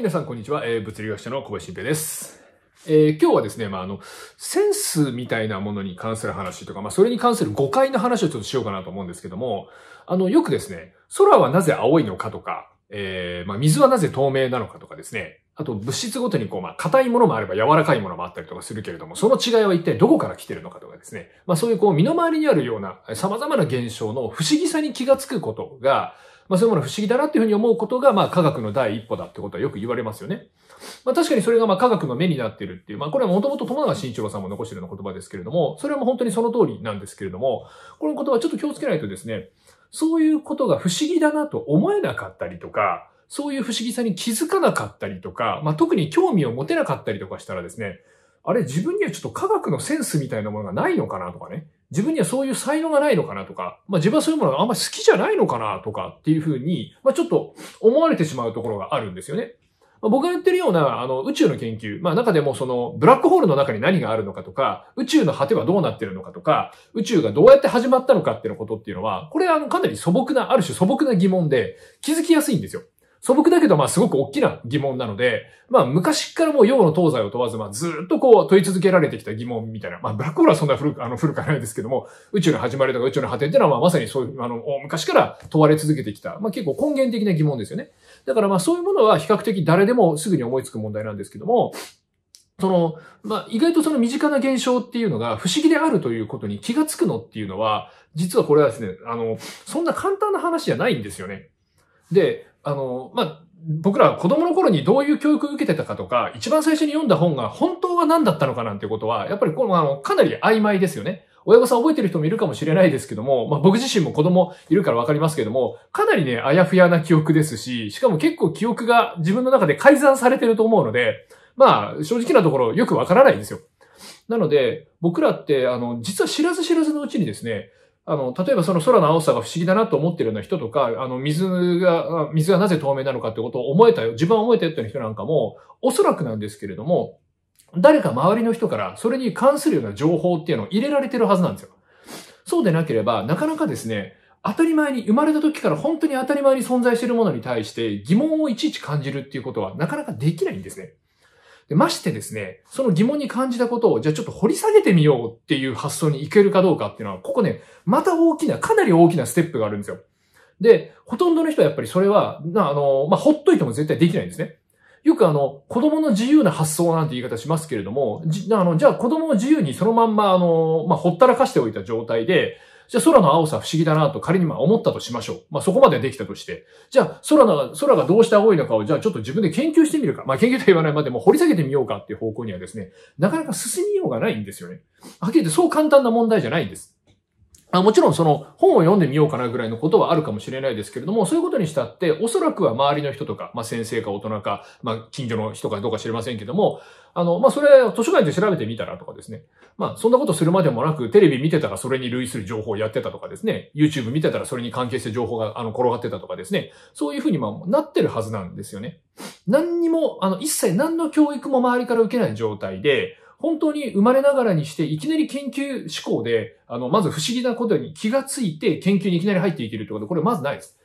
皆さんこんにちは。えー、物理学者の小林新平です。えー、今日はですね、まあ、あの、センスみたいなものに関する話とか、まあ、それに関する誤解の話をちょっとしようかなと思うんですけども、あの、よくですね、空はなぜ青いのかとか、えー、まあ、水はなぜ透明なのかとかですね、あと物質ごとにこう、まあ、硬いものもあれば柔らかいものもあったりとかするけれども、その違いは一体どこから来てるのかとかですね、まあ、そういうこう、身の回りにあるような様々な現象の不思議さに気がつくことが、まあ、そういうもの不思議だなっていうふうに思うことが、まあ、科学の第一歩だってことはよく言われますよね。まあ、確かにそれが、まあ、科学の目になっているっていう、まあ、これはもともと友永慎一郎さんも残しているような言葉ですけれども、それはもう本当にその通りなんですけれども、この言葉ちょっと気をつけないとですね、そういうことが不思議だなと思えなかったりとか、そういう不思議さに気づかなかったりとか、まあ、特に興味を持てなかったりとかしたらですね、あれ自分にはちょっと科学のセンスみたいなものがないのかなとかね。自分にはそういう才能がないのかなとか、まあ自分はそういうものがあんまり好きじゃないのかなとかっていうふうに、まあちょっと思われてしまうところがあるんですよね。まあ、僕が言ってるようなあの宇宙の研究、まあ中でもそのブラックホールの中に何があるのかとか、宇宙の果てはどうなってるのかとか、宇宙がどうやって始まったのかっていうことっていうのは、これあのかなり素朴な、ある種素朴な疑問で気づきやすいんですよ。素朴だけど、まあ、すごく大きな疑問なので、まあ、昔からもう用の東西を問わず、まあ、ずっとこう、問い続けられてきた疑問みたいな。まあ、ブラックホールはそんな古く、あの、古くはないですけども、宇宙の始まりとか宇宙の果てっていうのは、まあ、まさにそういう、あの、昔から問われ続けてきた、まあ、結構根源的な疑問ですよね。だから、まあ、そういうものは比較的誰でもすぐに思いつく問題なんですけども、その、まあ、意外とその身近な現象っていうのが不思議であるということに気がつくのっていうのは、実はこれはですね、あの、そんな簡単な話じゃないんですよね。で、あの、まあ、僕ら子供の頃にどういう教育を受けてたかとか、一番最初に読んだ本が本当は何だったのかなんてことは、やっぱりこの、あの、かなり曖昧ですよね。親御さん覚えてる人もいるかもしれないですけども、まあ僕自身も子供いるからわかりますけども、かなりね、あやふやな記憶ですし、しかも結構記憶が自分の中で改ざんされてると思うので、まあ正直なところよくわからないんですよ。なので、僕らって、あの、実は知らず知らずのうちにですね、あの、例えばその空の青さが不思議だなと思ってるような人とか、あの、水が、水がなぜ透明なのかってことを思えたよ、自分は思えたよっていう人なんかも、おそらくなんですけれども、誰か周りの人からそれに関するような情報っていうのを入れられてるはずなんですよ。そうでなければ、なかなかですね、当たり前に、生まれた時から本当に当たり前に存在しているものに対して疑問をいちいち感じるっていうことはなかなかできないんですね。で、ましてですね、その疑問に感じたことを、じゃあちょっと掘り下げてみようっていう発想にいけるかどうかっていうのは、ここね、また大きな、かなり大きなステップがあるんですよ。で、ほとんどの人はやっぱりそれは、あの、まあ、ほっといても絶対できないんですね。よくあの、子供の自由な発想なんて言い方しますけれども、じ、あの、じゃあ子供を自由にそのまんま、あの、まあ、ほったらかしておいた状態で、じゃあ空の青さ不思議だなと仮にまあ思ったとしましょう。まあそこまでできたとして。じゃあ空の、空がどうして青いのかをじゃあちょっと自分で研究してみるか。まあ研究と言わないまでも掘り下げてみようかっていう方向にはですね、なかなか進みようがないんですよね。はっきり言ってそう簡単な問題じゃないんです。あもちろんその本を読んでみようかなぐらいのことはあるかもしれないですけれども、そういうことにしたって、おそらくは周りの人とか、まあ先生か大人か、まあ近所の人かどうか知れませんけども、あの、まあそれ図書館で調べてみたらとかですね。まあそんなことするまでもなく、テレビ見てたらそれに類する情報をやってたとかですね、YouTube 見てたらそれに関係して情報があの転がってたとかですね、そういうふうにまあなってるはずなんですよね。何にも、あの一切何の教育も周りから受けない状態で、本当に生まれながらにして、いきなり研究志向で、あの、まず不思議なことに気がついて研究にいきなり入っていけるってこと、これまずないです。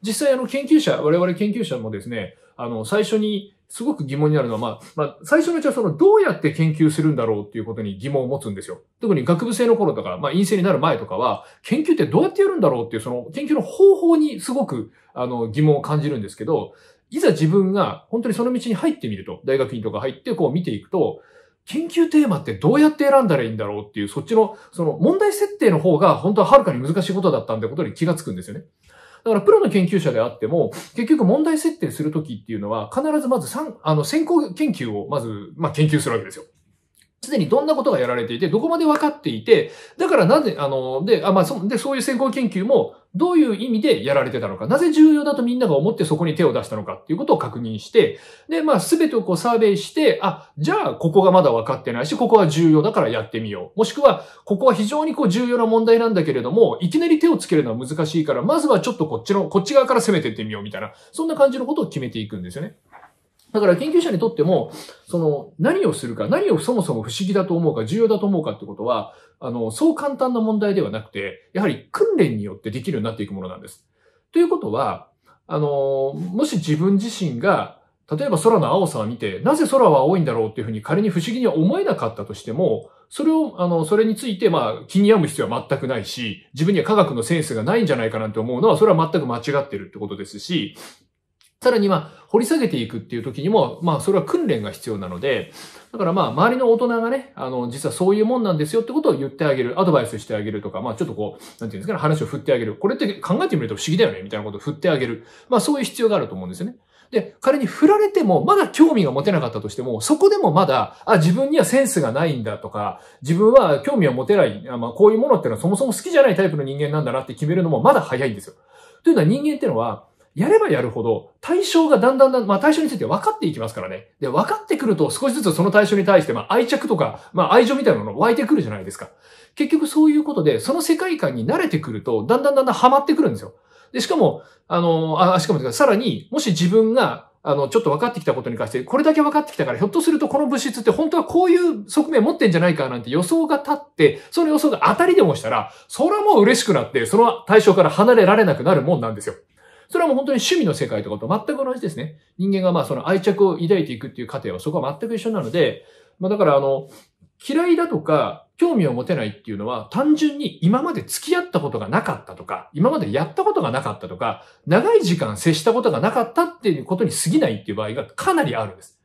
実際あの研究者、我々研究者もですね、あの、最初にすごく疑問になるのは、まあ、まあ、最初のうちはその、どうやって研究するんだろうっていうことに疑問を持つんですよ。特に学部生の頃とか、まあ、陰性になる前とかは、研究ってどうやってやるんだろうっていう、その、研究の方法にすごく、あの、疑問を感じるんですけど、いざ自分が本当にその道に入ってみると、大学院とか入ってこう見ていくと、研究テーマってどうやって選んだらいいんだろうっていう、そっちの、その問題設定の方が本当ははるかに難しいことだったんだことに気がつくんですよね。だからプロの研究者であっても、結局問題設定するときっていうのは、必ずまず3、あの、先行研究をまず、まあ、研究するわけですよ。すでにどんなことがやられていて、どこまで分かっていて、だからなぜ、あの、で、あまあ、そでそういう先行研究も、どういう意味でやられてたのか、なぜ重要だとみんなが思ってそこに手を出したのかっていうことを確認して、で、まあ、すべてをこうサーベイして、あ、じゃあ、ここがまだ分かってないし、ここは重要だからやってみよう。もしくは、ここは非常にこう重要な問題なんだけれども、いきなり手をつけるのは難しいから、まずはちょっとこっちの、こっち側から攻めていってみようみたいな、そんな感じのことを決めていくんですよね。だから研究者にとっても、その、何をするか、何をそもそも不思議だと思うか、重要だと思うかってことは、あの、そう簡単な問題ではなくて、やはり訓練によってできるようになっていくものなんです。ということは、あの、もし自分自身が、例えば空の青さを見て、なぜ空は青いんだろうっていうふうに仮に不思議には思えなかったとしても、それを、あの、それについて、まあ、気に病む必要は全くないし、自分には科学のセンスがないんじゃないかなんて思うのは、それは全く間違ってるってことですし、さらには掘り下げていくっていう時にも、まあ、それは訓練が必要なので、だからまあ、周りの大人がね、あの、実はそういうもんなんですよってことを言ってあげる、アドバイスしてあげるとか、まあ、ちょっとこう、なんていうんですかね、話を振ってあげる。これって考えてみると不思議だよね、みたいなことを振ってあげる。まあ、そういう必要があると思うんですよね。で、仮に振られても、まだ興味が持てなかったとしても、そこでもまだ、あ、自分にはセンスがないんだとか、自分は興味を持てない、あまあ、こういうものっていうのはそもそも好きじゃないタイプの人間なんだなって決めるのもまだ早いんですよ。というのは人間っていうのは、やればやるほど、対象がだんだんだん、まあ対象について分かっていきますからね。で、分かってくると少しずつその対象に対して、まあ愛着とか、まあ愛情みたいなの湧いてくるじゃないですか。結局そういうことで、その世界観に慣れてくると、だんだんだんだんハマってくるんですよ。で、しかも、あの、あ、しかも、さらに、もし自分が、あの、ちょっと分かってきたことに関して、これだけ分かってきたから、ひょっとするとこの物質って本当はこういう側面持ってんじゃないかなんて予想が立って、その予想が当たりでもしたら、それはもう嬉しくなって、その対象から離れられなくなるもんなんですよ。それはもう本当に趣味の世界とかと全く同じですね。人間がまあその愛着を抱いていくっていう過程はそこは全く一緒なので、まあだからあの、嫌いだとか、興味を持てないっていうのは、単純に今まで付き合ったことがなかったとか、今までやったことがなかったとか、長い時間接したことがなかったっていうことに過ぎないっていう場合がかなりあるんです。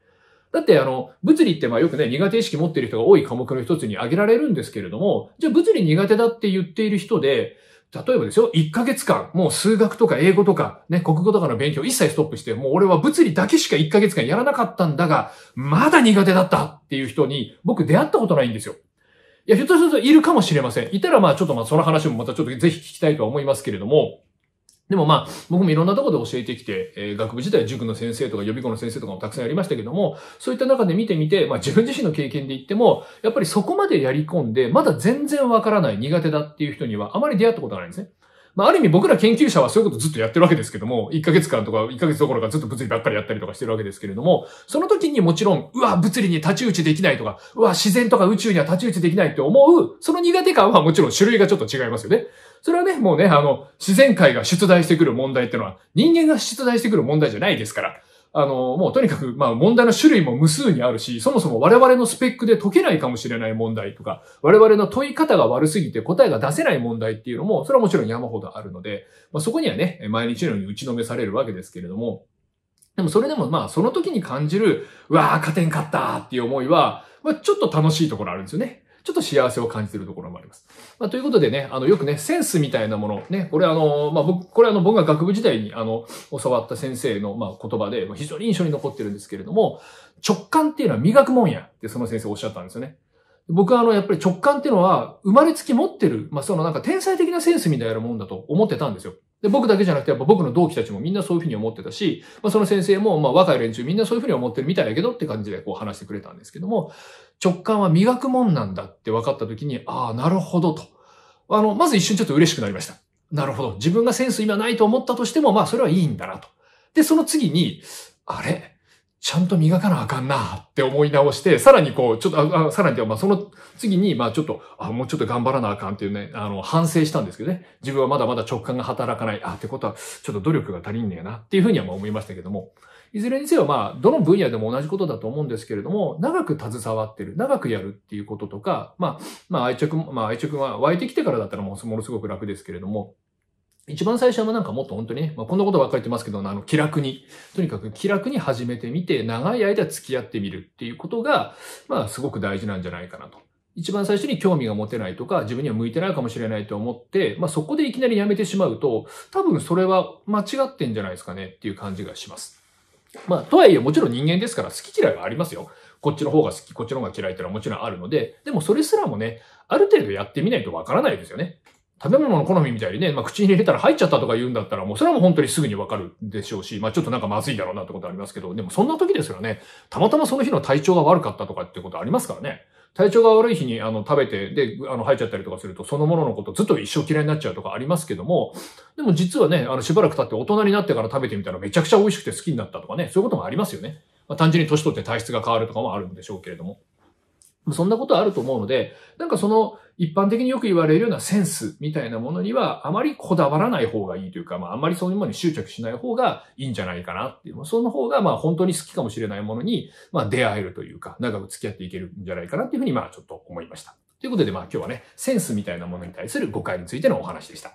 だって、あの、物理ってまあよくね、苦手意識持ってる人が多い科目の一つに挙げられるんですけれども、じゃあ物理苦手だって言っている人で、例えばですよ、1ヶ月間、もう数学とか英語とか、ね、国語とかの勉強一切ストップして、もう俺は物理だけしか1ヶ月間やらなかったんだが、まだ苦手だったっていう人に、僕出会ったことないんですよ。いや、ひょっとするといるかもしれません。いたらまあちょっとまあその話もまたちょっとぜひ聞きたいとは思いますけれども、でもまあ、僕もいろんなところで教えてきて、えー、学部自体塾の先生とか予備校の先生とかもたくさんやりましたけども、そういった中で見てみて、まあ自分自身の経験で言っても、やっぱりそこまでやり込んで、まだ全然わからない苦手だっていう人にはあまり出会ったことがないんですね。まあ、ある意味僕ら研究者はそういうことずっとやってるわけですけども、1ヶ月間とか1ヶ月どころかずっと物理ばっかりやったりとかしてるわけですけれども、その時にもちろん、うわ、物理に太刀打ちできないとか、うわ、自然とか宇宙には太刀打ちできないって思う、その苦手感はもちろん種類がちょっと違いますよね。それはね、もうね、あの、自然界が出題してくる問題ってのは、人間が出題してくる問題じゃないですから。あの、もうとにかく、まあ問題の種類も無数にあるし、そもそも我々のスペックで解けないかもしれない問題とか、我々の問い方が悪すぎて答えが出せない問題っていうのも、それはもちろん山ほどあるので、まあそこにはね、毎日のように打ちのめされるわけですけれども、でもそれでもまあその時に感じる、うわあ、加点勝ったっていう思いは、まあちょっと楽しいところあるんですよね。ちょっと幸せを感じているところもあります。まあ、ということでね、あの、よくね、センスみたいなもの、ね、これあの、まあ、僕、これあの、僕が学部時代に、あの、教わった先生の、まあ、言葉で、非常に印象に残ってるんですけれども、直感っていうのは磨くもんやって、その先生おっしゃったんですよね。僕はあの、やっぱり直感っていうのは、生まれつき持ってる、まあ、そのなんか天才的なセンスみたいなもんだと思ってたんですよ。で、僕だけじゃなくて、やっぱ僕の同期たちもみんなそういうふうに思ってたし、まあ、その先生も、まあ、若い連中みんなそういうふうに思ってるみたいだけどって感じでこう話してくれたんですけども、直感は磨くもんなんだって分かった時に、ああ、なるほどと。あの、まず一瞬ちょっと嬉しくなりました。なるほど。自分がセンス今ないと思ったとしても、まあ、それはいいんだなと。で、その次に、あれちゃんと磨かなあかんなって思い直して、さらにこう、ちょっと、あさらにまあその次に、まあちょっと、あ、もうちょっと頑張らなあかんっていうね、あの、反省したんですけどね。自分はまだまだ直感が働かない。あ、ってことは、ちょっと努力が足りんねやなっていうふうにはまあ思いましたけども。いずれにせよ、まあ、どの分野でも同じことだと思うんですけれども、長く携わってる、長くやるっていうこととか、まあ、まあ愛着、まあ愛着は湧いてきてからだったらもうものすごく楽ですけれども、一番最初はなんかもっと本当にね、まあ、こんなことばっかり言ってますけど、あの、気楽に、とにかく気楽に始めてみて、長い間付き合ってみるっていうことが、まあ、すごく大事なんじゃないかなと。一番最初に興味が持てないとか、自分には向いてないかもしれないと思って、まあ、そこでいきなりやめてしまうと、多分それは間違ってんじゃないですかねっていう感じがします。まあ、とはいえ、もちろん人間ですから好き嫌いはありますよ。こっちの方が好き、こっちの方が嫌いってのはもちろんあるので、でもそれすらもね、ある程度やってみないとわからないですよね。食べ物の好みみたいにね、まあ、口に入れたら入っちゃったとか言うんだったら、もうそれはもう本当にすぐにわかるでしょうし、まあ、ちょっとなんかまずいだろうなってことありますけど、でもそんな時ですよね。たまたまその日の体調が悪かったとかってことありますからね。体調が悪い日にあの食べて、で、あの入っちゃったりとかすると、そのもののことずっと一生嫌いになっちゃうとかありますけども、でも実はね、あのしばらく経って大人になってから食べてみたらめちゃくちゃ美味しくて好きになったとかね、そういうこともありますよね。まあ、単純に年取って体質が変わるとかもあるんでしょうけれども。そんなことあると思うので、なんかその、一般的によく言われるようなセンスみたいなものには、あまりこだわらない方がいいというか、まあ、あんまりそういうものに執着しない方がいいんじゃないかなっていう。その方が、まあ、本当に好きかもしれないものに、まあ、出会えるというか、長く付き合っていけるんじゃないかなっていうふうに、まあ、ちょっと思いました。ということで、まあ、今日はね、センスみたいなものに対する誤解についてのお話でした。